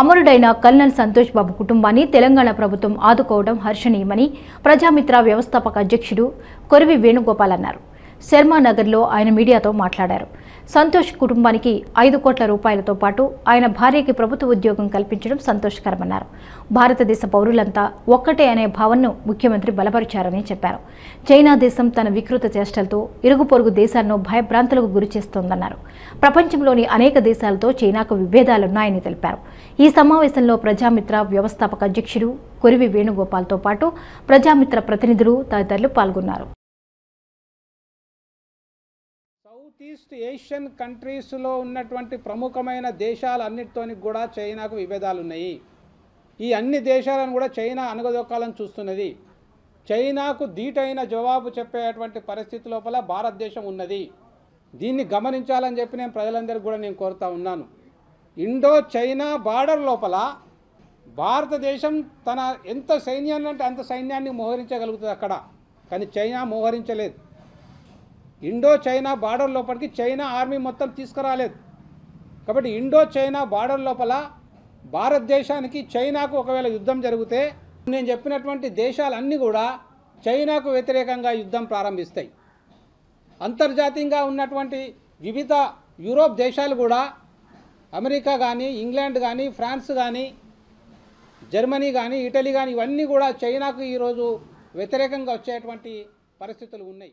అమరుడైన colonel Santosh బాబు కుటుంబాన్ని తెలంగాణ ప్రభుత్వం ఆదుకోవడం హర్షణీయమని ప్రజామిత్ర వ్యవస్థాపక అధ్యక్షుడు కొరివి వేణుగోపాల్ అన్నారు శర్మానగర్లో ఆయన మీడియాతో మాట్లాడారు సంతోష్ కుటుంబానికి ఐదు కోట్ల రూపాయలతో పాటు ఆయన భార్యకి ప్రభుత్వ ఉద్యోగం కల్పించడం సంతోషకరమన్నారు భారతదేశ పౌరులంతా ఒక్కటే అనే భావనను ముఖ్యమంత్రి బలపరిచారని చెప్పారు చైనా దేశం తన వికృత చేష్టలతో ఇరుగు పొరుగు దేశాలను భయభ్రాంతులకు గురిచేస్తోందన్నారు ప్రపంచంలోని అనేక దేశాలతో చైనాకు విభేదాలున్నాయని తెలిపారు ఈ సమావేశంలో ప్రజామిత్ర వ్యవస్థాపక అధ్యక్షుడు కొరివి వేణుగోపాల్తో పాటు ప్రజామిత్ర ప్రతినిధులు తదితరులు పాల్గొన్నారు సౌత్ ఈస్ట్ ఏషియన్ కంట్రీస్లో ఉన్నటువంటి ప్రముఖమైన దేశాలన్నిటితోని కూడా చైనాకు విభేదాలు ఉన్నాయి ఈ అన్ని దేశాలను కూడా చైనా అనుగదొక్కాలని చూస్తున్నది చైనాకు ధీటైన జవాబు చెప్పేటువంటి పరిస్థితి లోపల భారతదేశం ఉన్నది దీన్ని గమనించాలని చెప్పి నేను ప్రజలందరికీ కూడా నేను కోరుతా ఉన్నాను ఇండో చైనా బార్డర్ లోపల భారతదేశం తన ఎంత సైన్యాన్ని అంటే అంత సైన్యాన్ని మోహరించగలుగుతుంది అక్కడ కానీ చైనా మోహరించలేదు ఇండో చైనా బార్డర్ లోపలికి చైనా ఆర్మీ మొత్తం తీసుకురాలేదు కాబట్టి ఇండో చైనా బార్డర్ లోపల భారతదేశానికి చైనాకు ఒకవేళ యుద్ధం జరిగితే నేను చెప్పినటువంటి దేశాలన్నీ కూడా చైనాకు వ్యతిరేకంగా యుద్ధం ప్రారంభిస్తాయి అంతర్జాతీయంగా ఉన్నటువంటి వివిధ యూరోప్ దేశాలు కూడా అమెరికా కానీ ఇంగ్లాండ్ కానీ ఫ్రాన్స్ కానీ జర్మనీ కానీ ఇటలీ కానీ ఇవన్నీ కూడా చైనాకు ఈరోజు వ్యతిరేకంగా వచ్చేటువంటి పరిస్థితులు ఉన్నాయి